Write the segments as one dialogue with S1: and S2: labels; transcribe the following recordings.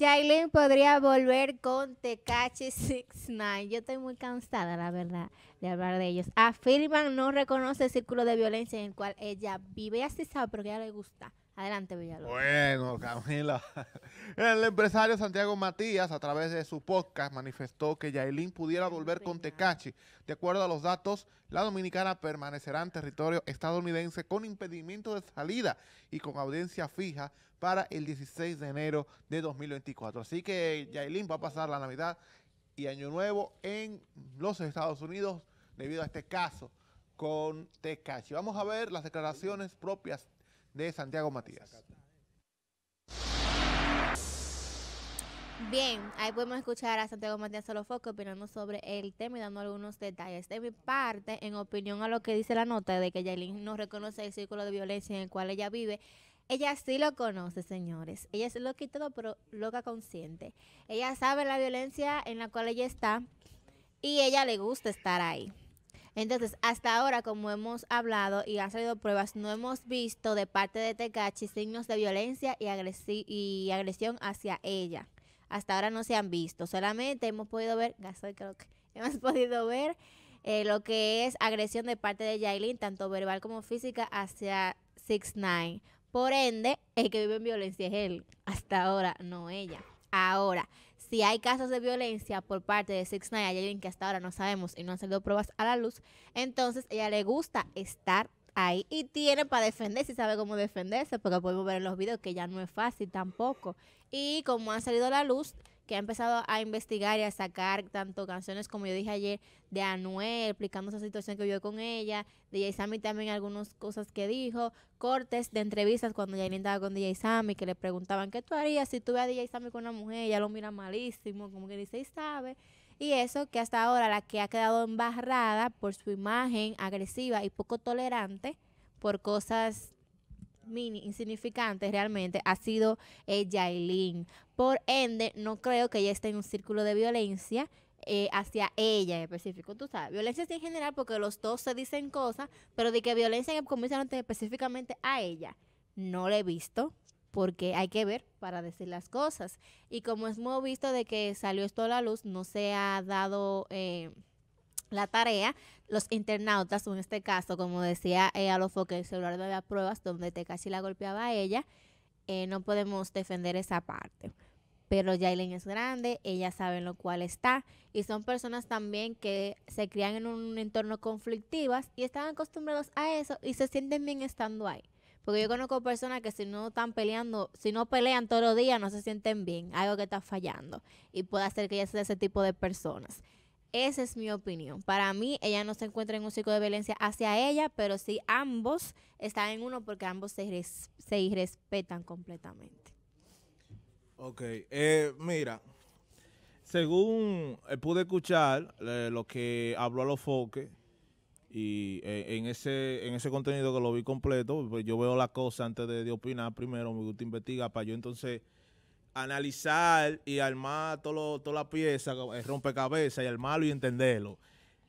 S1: Jailin podría volver con Tecachi 69. Yo estoy muy cansada, la verdad, de hablar de ellos. Afirman no reconoce el círculo de violencia en el cual ella vive. Ella sí sabe, pero ella le gusta. Adelante, Villalobos.
S2: Bueno, Camila. El empresario Santiago Matías, a través de su podcast, manifestó que Yailin pudiera volver con Tecachi. De acuerdo a los datos, la dominicana permanecerá en territorio estadounidense con impedimento de salida y con audiencia fija para el 16 de enero de 2024. Así que Yailin va a pasar la Navidad y Año Nuevo en los Estados Unidos debido a este caso con Tecachi. Vamos a ver las declaraciones propias de Santiago Matías.
S1: Bien, ahí podemos escuchar a Santiago Matías solo foco opinando sobre el tema y dando algunos detalles. De mi parte, en opinión a lo que dice la nota de que Yailin no reconoce el círculo de violencia en el cual ella vive, ella sí lo conoce, señores. Ella es loca y todo, pero loca consciente. Ella sabe la violencia en la cual ella está y ella le gusta estar ahí. Entonces, hasta ahora, como hemos hablado y han salido pruebas, no hemos visto de parte de Tecachi signos de violencia y, agresión hacia ella. Hasta ahora no se han visto, solamente hemos podido ver, creo que hemos podido ver eh, lo que es agresión de parte de Yailin, tanto verbal como física, hacia Six Nine. 9 Por ende, el que vive en violencia es él. Hasta ahora, no ella. Ahora, si hay casos de violencia por parte de Six Nine, hay alguien que hasta ahora no sabemos y no han salido pruebas a la luz, entonces ella le gusta estar ahí y tiene para defenderse y sabe cómo defenderse, porque podemos ver en los videos que ya no es fácil tampoco. Y como han salido a la luz, que ha empezado a investigar y a sacar tanto canciones como yo dije ayer de Anuel, explicando esa situación que vivió con ella, de DJ Sammy también algunas cosas que dijo, cortes de entrevistas cuando Janine estaba con DJ Sammy, que le preguntaban, ¿qué tú harías si tú a DJ Sammy con una mujer? Ella lo mira malísimo, como que dice, y sabe. Y eso que hasta ahora la que ha quedado embarrada por su imagen agresiva y poco tolerante por cosas mini, insignificante realmente, ha sido y eh, Yailin. Por ende, no creo que ella esté en un círculo de violencia eh, hacia ella en específico. Tú sabes, violencia es en general porque los dos se dicen cosas, pero de que violencia comienza específicamente a ella, no la he visto porque hay que ver para decir las cosas. Y como muy visto de que salió esto a la luz, no se ha dado... Eh, la tarea, los internautas, en este caso, como decía ella, lo que el celular de las pruebas donde te casi la golpeaba a ella, eh, no podemos defender esa parte. Pero Jailen es grande, ella sabe en lo cual está, y son personas también que se crían en un entorno conflictivas y están acostumbrados a eso y se sienten bien estando ahí. Porque yo conozco personas que si no están peleando, si no pelean todos los días, no se sienten bien, algo que está fallando, y puede hacer que ella sea ese tipo de personas. Esa es mi opinión. Para mí, ella no se encuentra en un ciclo de violencia hacia ella, pero sí ambos están en uno porque ambos se, irrespetan completamente.
S2: Ok, eh, mira, según eh, pude escuchar eh, lo que habló a los foques, y en ese en ese contenido que lo vi completo, pues yo veo la cosa antes de, de opinar primero, me gusta investigar para yo entonces analizar y armar toda la pieza, el eh, rompecabezas y armarlo y entenderlo.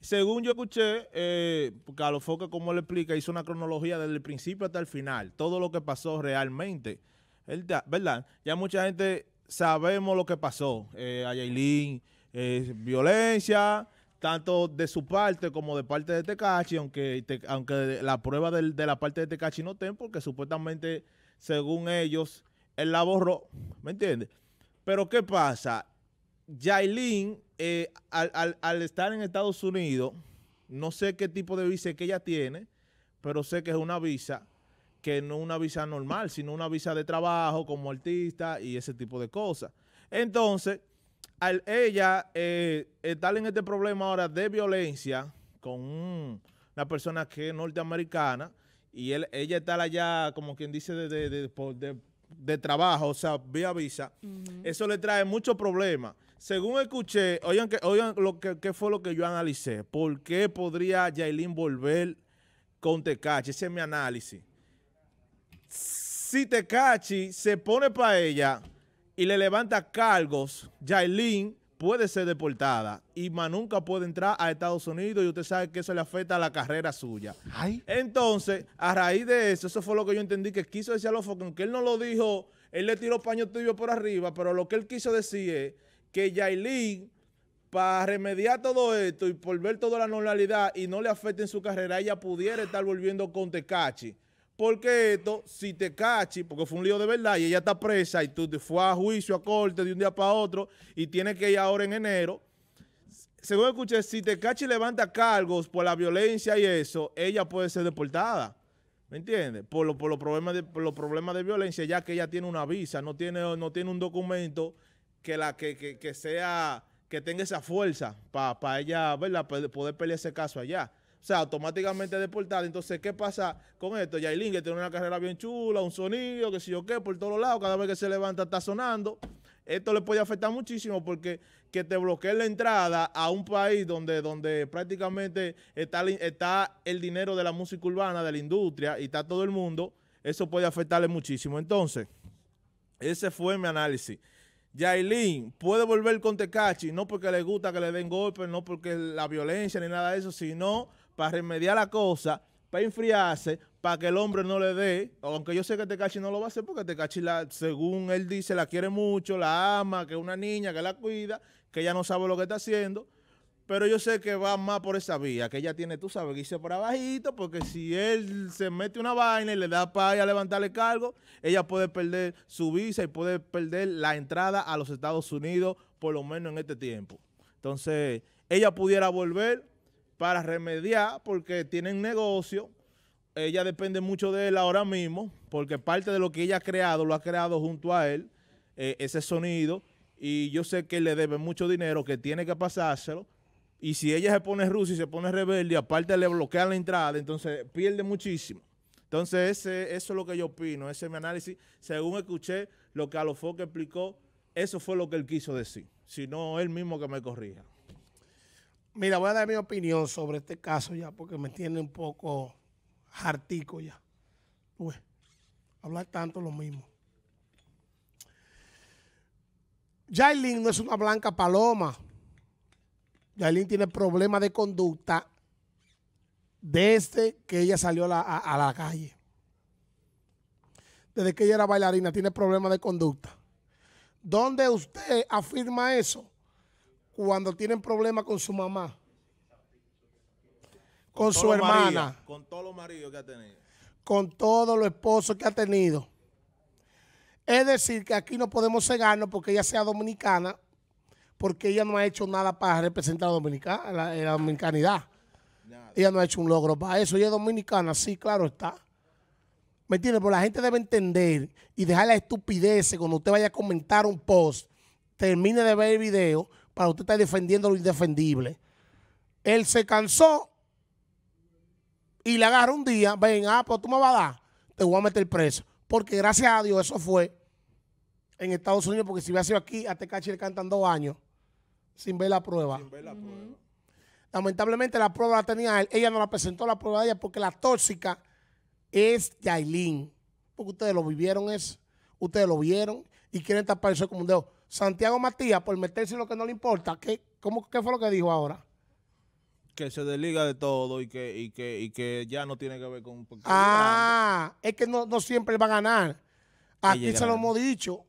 S2: Según yo escuché, eh, Carlos Foca, como le explica, hizo una cronología desde el principio hasta el final, todo lo que pasó realmente. ¿Verdad? Ya mucha gente sabemos lo que pasó eh, a eh, violencia, tanto de su parte como de parte de Tecachi, aunque, aunque la prueba de la parte de Tecachi no ten, porque supuestamente, según ellos, el la borró, ¿me entiendes? Pero ¿qué pasa? Yailin, eh, al, estar en Estados Unidos, no sé qué tipo de visa que ella tiene, pero sé que es una visa que no es una visa normal, sino una visa de trabajo como artista y ese tipo de cosas. Entonces, ella eh, estar en este problema ahora de violencia con una persona que es norteamericana y ella está allá, como quien dice, de de trabajo, o sea, vía visa, eso le trae muchos problemas. Según escuché, oigan, que, oigan lo que, qué fue lo que yo analicé. ¿Por qué podría Yailin volver con Tecachi? Ese es mi análisis. Si Tecachi se pone para ella y le levanta cargos, Yailin puede ser deportada y más nunca puede entrar a Estados Unidos y usted sabe que eso le afecta a la carrera suya. Entonces, a raíz de eso, eso fue lo que yo entendí que quiso decir a los aunque él no lo dijo, él le tiró paño tuyo por arriba, pero lo que él quiso decir es que Yailin para remediar todo esto y volver toda la normalidad y no le afecte en su carrera, ella pudiera estar volviendo con Tecachi. Porque esto, si te cachi, porque fue un lío de verdad y ella está presa y tú te fue a juicio, a corte de un día para otro y tiene que ir ahora en enero. Según escuché, si te cachi levanta cargos por la violencia y eso, ella puede ser deportada. ¿Me entiendes? Por, por, los problemas de, los problemas de violencia, ya que ella tiene una visa, no tiene, no tiene un documento que, la, que, que, sea, que tenga esa fuerza para ella, ¿verdad? Poder pelear ese caso allá. O sea, automáticamente deportado. Entonces, ¿qué pasa con esto? Yailin, que tiene una carrera bien chula, un sonido, que si yo qué, por todos lados, cada vez que se levanta está sonando. Esto le puede afectar muchísimo porque que te bloqueen la entrada a un país donde, donde prácticamente está, está el dinero de la música urbana, de la industria, y está todo el mundo, eso puede afectarle muchísimo. Entonces, ese fue mi análisis. Yailin puede volver con Tecachi, no porque le gusta que le den golpes, no porque la violencia ni nada de eso, sino para remediar la cosa, para enfriarse, para que el hombre no le dé, aunque yo sé que Tecachi no lo va a hacer porque Tecachi, la, según él dice, la quiere mucho, la ama, que es una niña, que la cuida, que ella no sabe lo que está haciendo, pero yo sé que va más por esa vía, que ella tiene, tú sabes, que por abajito, porque si él se mete una vaina y le da para ir a levantarle cargo, ella puede perder su visa y puede perder la entrada a los Estados Unidos, por lo menos en este tiempo. Entonces, ella pudiera volver para remediar porque tienen negocio. Ella depende mucho de él ahora mismo porque parte de lo que ella ha creado lo ha creado junto a él, eh, ese sonido. Y yo sé que le debe mucho dinero, que tiene que pasárselo. Y si ella se pone rusa y se pone rebelde, aparte le bloquean la entrada, entonces pierde muchísimo. Entonces, ese, eso es lo que yo opino, ese es mi análisis. Según escuché lo que Alofoque explicó, eso fue lo que él quiso decir. Si no, él mismo que me corrija.
S3: Mira, voy a dar mi opinión sobre este caso ya, porque me tiene un poco jartico ya. Uy, pues, hablar tanto lo mismo. Jailin no es una blanca paloma. Jailin tiene problemas de conducta desde que ella salió a, la calle. Desde que ella era bailarina, tiene problemas de conducta. ¿Dónde usted afirma eso? cuando tienen problemas con su mamá,
S2: con, su hermana, con todos los maridos que ha tenido,
S3: con todos los esposos que ha tenido. Es decir, que aquí no podemos cegarnos porque ella sea dominicana, porque ella no ha hecho nada para representar a Dominicana, la, la dominicanidad. Ella no ha hecho un logro para eso. Ella es dominicana, sí, claro está. ¿Me entiendes? Pero la gente debe entender y dejar la estupidez cuando usted vaya a comentar un post, termine de ver el video, para usted estar defendiendo lo indefendible. Él se cansó y le agarró un día, ven, ah, pero pues tú me vas a dar, te voy a meter preso. Porque gracias a Dios eso fue en Estados Unidos, porque si hubiera sido aquí, a Tecachi le cantan dos años sin ver la prueba. Lamentablemente la prueba la tenía él. Ella no la presentó la prueba de ella porque la tóxica es Yailin. Porque ustedes lo vivieron eso. Ustedes lo vieron y quieren tapar eso como un dedo. Santiago Matías por meterse en lo que no le importa. ¿Qué, cómo, qué fue lo que dijo ahora?
S2: Que se desliga de todo y que, que, ya no tiene que ver con...
S3: Ah, es que no, siempre va a ganar. Aquí se lo hemos dicho.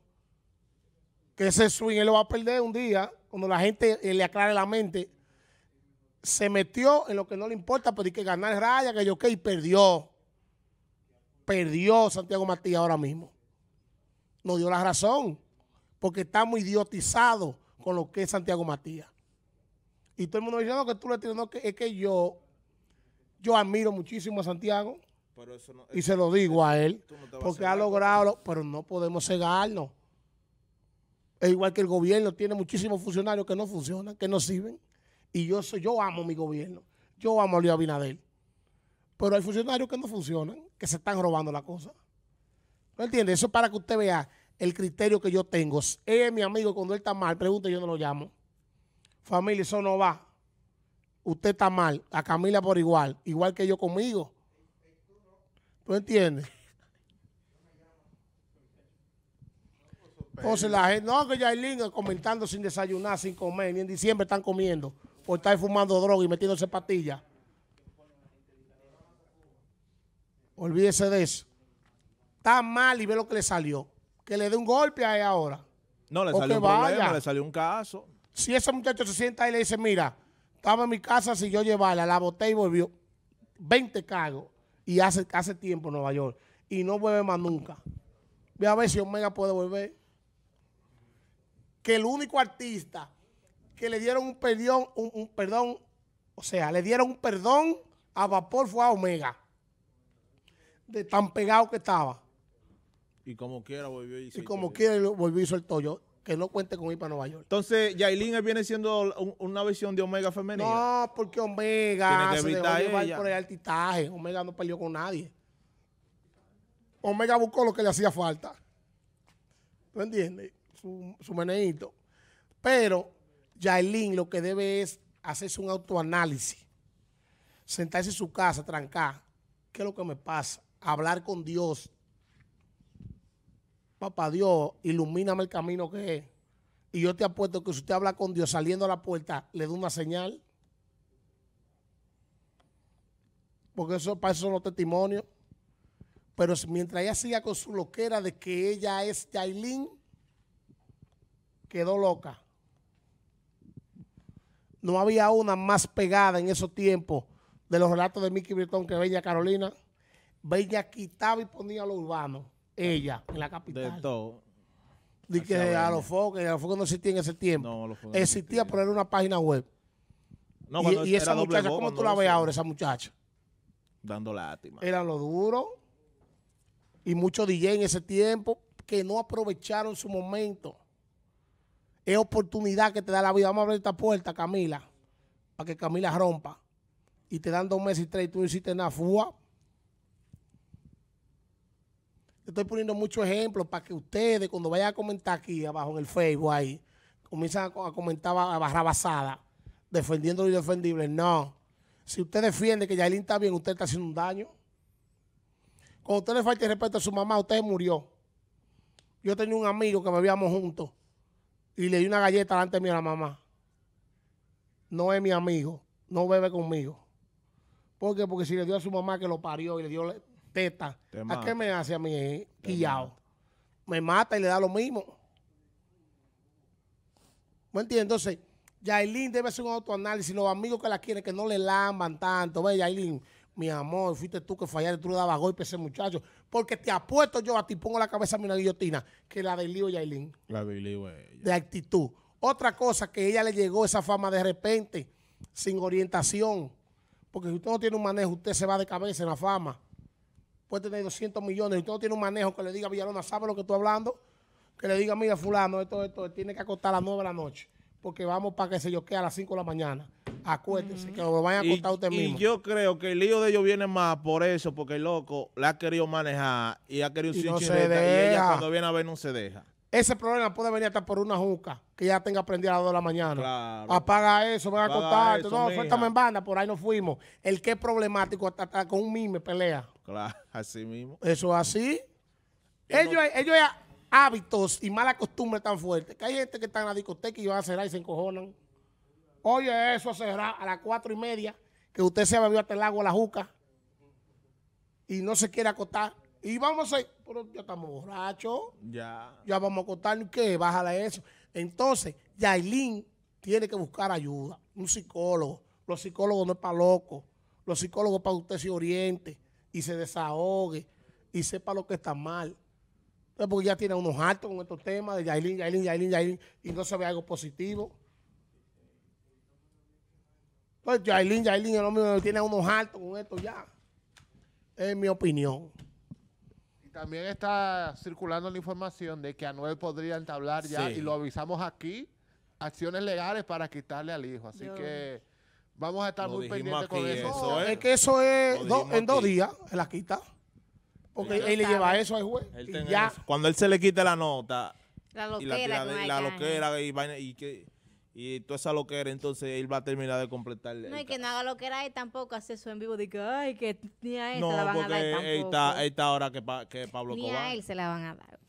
S3: Que ese swing él lo va a perder un día cuando la gente eh, le aclare la mente. Se metió en lo que no le importa, pero hay que ganar raya, que yo qué, y perdió. Perdió Santiago Matías ahora mismo. No dio la razón porque estamos idiotizados con lo que es Santiago Matías. Y todo el mundo dice, no, que tú le tienes, no, que es que yo, yo admiro muchísimo a Santiago. y se lo digo a él, porque ha logrado, pero no podemos cegarnos. Es igual que el gobierno tiene muchísimos funcionarios que no funcionan, que no sirven. Y yo, soy, yo amo mi gobierno, yo amo a Luis Abinader. Pero hay funcionarios que no funcionan, que se están robando la cosa. ¿No entiende? Eso es para que usted vea el criterio que yo tengo. es mi amigo, cuando él está mal, pregunta, yo no lo llamo. Familia, eso no va. Usted está mal, a Camila por igual, igual que yo conmigo. ¿Tú entiendes? Entonces la gente, no, que lindo comentando sin desayunar, sin comer, ni en diciembre están comiendo, o están fumando droga y metiéndose pastillas. Olvídese de eso. Está mal y ve lo que le salió que le dé un golpe a ahora.
S2: No, le salió un le salió un caso.
S3: Si ese muchacho se sienta ahí y le dice, mira, estaba en mi casa si yo llevarla, la boté y volvió. 20 cargos. Y hace, hace tiempo en Nueva York. Y no vuelve más nunca. Ve a ver si Omega puede volver. Que el único artista que le dieron un perdón, un perdón, o sea, le dieron un perdón a Vapor fue a Omega. De tan pegado que estaba.
S2: Y como quiera volvió y hizo Y como
S3: quiera volvió y hizo el Toyo. Que no cuente con ir para Nueva York.
S2: Entonces, Yailin viene siendo una versión de Omega femenina. No, porque Omega que se dejó llevar por el
S3: altitaje. Omega no peleó con nadie. Omega buscó lo que le hacía falta. ¿Tú entiendes? Su, su Pero Yailin lo que debe es hacerse un autoanálisis. Sentarse en su casa, trancar. ¿Qué es lo que me pasa? Hablar con Dios papá Dios, ilumíname el camino que es. Y yo te apuesto que si usted habla con Dios saliendo a la puerta, le da una señal. Porque eso, para eso son los testimonios. Pero mientras ella siga con su loquera de que ella es Yailin, quedó loca. No había una más pegada en esos tiempos de los relatos de Mickey Britton que Bella Carolina. Bella quitaba y ponía lo urbano ella
S2: en la capital. De todo.
S3: que a los focos, a los no existía en ese tiempo. existía, por una página web.
S2: No, y, esa muchacha, ¿cómo tú la ves ahora,
S3: esa muchacha?
S2: Dando lástima.
S3: Era lo duro. Y muchos DJ en ese tiempo que no aprovecharon su momento. Es oportunidad que te da la vida. Vamos a abrir esta puerta, Camila, para que Camila rompa. Y te dan dos meses y tres y tú no hiciste nada. Fua, estoy poniendo muchos ejemplos para que ustedes, cuando vayan a comentar aquí abajo en el Facebook, ahí, a, comentar a barra basada, defendiendo lo indefendible. No. Si usted defiende que Yailin está bien, usted está haciendo un daño. Cuando usted le falta el respeto a su mamá, usted murió. Yo tenía un amigo que bebíamos juntos y le di una galleta delante de mí a la mamá. No es mi amigo, no bebe conmigo. ¿Por qué? Porque si le dio a su mamá que lo parió y le dio teta. ¿A qué me hace a mí eh? quillao? Me mata y le da lo mismo. ¿Me entiendes? Entonces, Yailin debe hacer un autoanálisis. Los amigos que la quieren, que no le lamban tanto. Ve, Yailin, mi amor, fuiste tú que fallaste, tú le dabas golpe a ese muchacho. Porque te apuesto yo a ti, pongo la cabeza a una guillotina, que la del lío Yailin.
S2: La del ella. Eh,
S3: de actitud. Otra cosa que ella le llegó esa fama de repente, sin orientación. Porque si usted no tiene un manejo, usted se va de cabeza en la fama puede tener 200 millones. y todo tiene un manejo que le diga, Villalona, ¿sabe lo que estoy hablando? Que le diga, mira, fulano, esto, esto, tiene que acostar a las 9 de la noche. Porque vamos para que se yo que a las 5 de la mañana. Acuérdese, que lo vayan a acostar usted mismo. Y
S2: yo creo que el lío de ellos viene más por eso, porque el loco la ha querido manejar y ha querido y, no se y ella cuando viene a ver no se deja.
S3: Ese problema puede venir hasta por una juca que ya tenga prendida a las 2 de la
S2: mañana.
S3: Apaga eso, van a cortar. No, suéltame en banda, por ahí no fuimos. El que es problemático hasta, con un mime pelea.
S2: Claro, así mismo.
S3: Eso así. ellos, hay hábitos y mala costumbre tan fuerte que hay gente que está en la discoteca y van a cerrar y se encojonan. Oye, eso cerrar a las cuatro y media, que usted se bebido hasta el agua la juca y no se quiere acostar. Y vamos a ir, pero ya estamos borrachos. Ya. Ya vamos a acostarnos. ¿Qué? Bájale eso. Entonces, Yailin tiene que buscar ayuda. Un psicólogo. Los psicólogos no es para locos. Los psicólogos para que usted se oriente y se desahogue y sepa lo que está mal. Entonces, porque ya tiene unos hartos con estos temas de Yailin, Yailin, Yailin, Yailin, y no se ve algo positivo. Pues Yailin, Yailin, el hombre tiene unos hartos con esto ya. Es mi opinión.
S2: También está circulando la información de que Anuel podría entablar ya, y lo avisamos aquí, acciones legales para quitarle al hijo. Así que
S3: vamos a estar muy pendientes con eso. es. que eso es en dos días, la quita.
S1: Porque él, le lleva eso al juez.
S2: ya. Cuando él se le quite la nota.
S1: La loquera. la,
S2: y lo que eres, entonces él va a terminar de completar. no, y que no
S1: haga lo que era y tampoco hace eso en vivo, de ay, que ni a él se la van a dar tampoco. porque está,
S2: está ahora que, Pablo que Pablo Ni a
S1: él se la van a dar.